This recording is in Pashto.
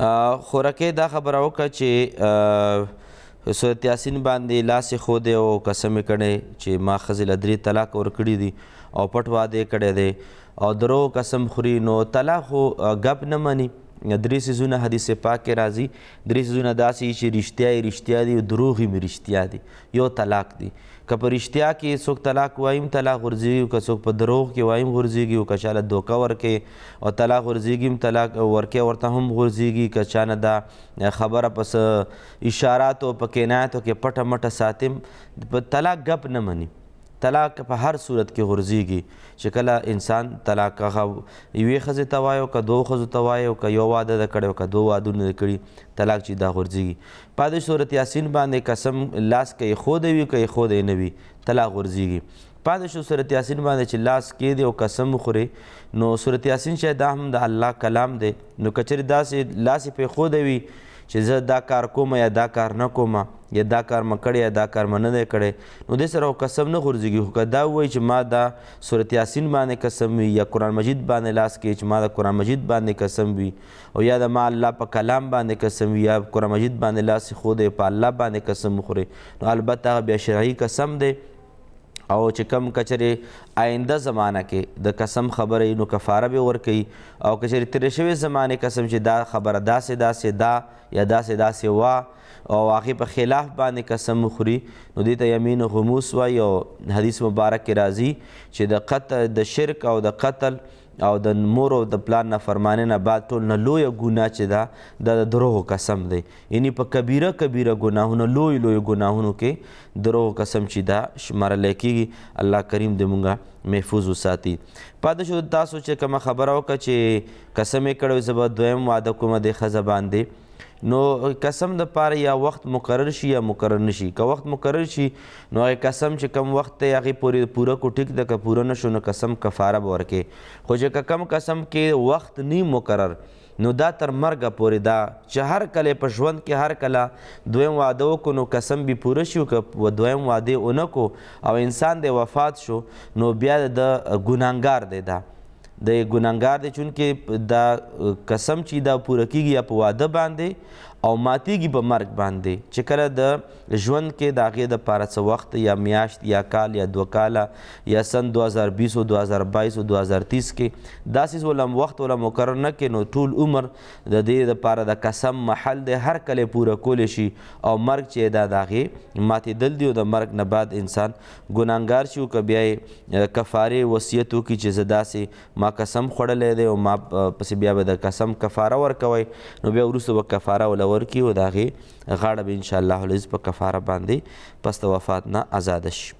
خورکه دا خبره وکړه چې سورت یاسین باندې لاس خو دی او قسم کړي چې ما خزل درې طلاق ور کړی دي او پټ واده کړي دي او درو قسم خوري نو طلاق غب نه مني درې سیزونه حدیث پاک کې راځي درې سیزونه داسې چې رښتیا رښتیا دي او دروغ هم رښتیا دي یو طلاق دی که په رښتیا کې څوک طلاق وایم طلاق غورځېږي که څوک په دروغ کې وایم غورځېږي او که چا له دوکه ورکې او طلاق غورځېږي هم طلاق ورکې ورته هم غورځېږي که چا نه دا خبره پس اشاراتو په کنایاتو کې پټه مټه ساتم په طلاق ګپ نه مني طلاق په هر صورت کې غورځيږي چې کله انسان طلاق هغه یوې ښځې ته وایي او که دوو ښځو ته وایي او که یو واده ده کړی او که دوه وادونه ده کړي طلاق چې دا غورځيږي په دې صورت یاسین باندې قسم لاس که یې ښوده وي که یې ښوده نه وي طلاق غورځيږي پاتې شو صورت یاسین باندې چې لاس کې دی او قسم خوري نو صورت یاسین شاید دا هم د الله کلام دی نو کچری داسې لاسې پې ښوده وي چې زه دا کار کوم یا دا کار نه کومه یا دا کار م کړی یا دا کار م نه دی کړی نو دې سره خو قسم نه غورځېږي خو که دا ووایي چې ما دا صورت یاسین باندې قسم وي یا قرآن مجید باندې لاس کې چې ما د قرآن مجید باندې قسم وي او یا د ما الله په کلام باندې قسم وي یا قرآن مجید باندې لاس خو دی په الله باندې قسم وخوري نو البته هغه بیا شرعي قسم دی او چې کم کچرې آینده زمانہ کې د قسم خبرې نو کفاره به ورکړي او کچرې تیرې شوې زمانې قسم چې دا خبره داسې داسې دا یا داسې داسې وا او هغې په خلاف باندې قسم خوري نو دې ته یمین غموس وایي او حدیث مبارک کې راځي چې د قتل د شرک او د قتل او د مور او د پلان نه فرمانه نه بعد ټول نه لوی ګناه چې دا د دروغ قسم دی یعنی په کبیره کبیره ګناهونه لوی لوی ګناهونو کې دروغ قسم چې دا شمارل کېږي الله کریم دې مونږه محفوظ وساتي پاده شو تاسو چې کوم خبره وکړه چې قسم یې کړو زبر دویم واده کوم د خزبان دی نو قسم د پاره یا وخت مقرر شي یا مقرر نشي که وخت مقرر شي نو هغه قسم چې کم وخت ته هغه پوری پوره کو ټیک د که پوره نشو نو قسم کفاره به ورکې خو چې کم قسم کې وخت نه مقرر نو دا تر مرګه پورې دا چې هر کله په ژوند کې هر کله دویم واده وکړو نو قسم به پوره شي که دویم واده ونه کو او انسان د وفات شو نو بیا د ګناهګار دی دا د ګناګار دی چونکې دا قسم چې دا پوره کیږي په واده باندې او ماتیږي په مرګ باندې چې کله د ژوند کې د هغې دپاره څه وخت یا میاشت یا کال یا دوه کاله یا سن 2020 او 2022 او 2030 کې داسې ولم وخت ولا مقرر نه کې نو ټول عمر د دې دپاره د قسم محل دی هر کله پوره کولی شي او مرګ چې دا د هغې ماتېدل دی او د مرګ نه بعد انسان ګناګار شي او که بیا یې کفارې وصیت وکړي چې زه داسې ما قسم خوړلی دی او ما پسې بیا به د قسم کفاره ورکوئ نو بیا وروسته به کفاره ول ورکړي او د هغې غاړه به انشاءالله العزیز په کفاره باندې پس د وفات نه ازاده شي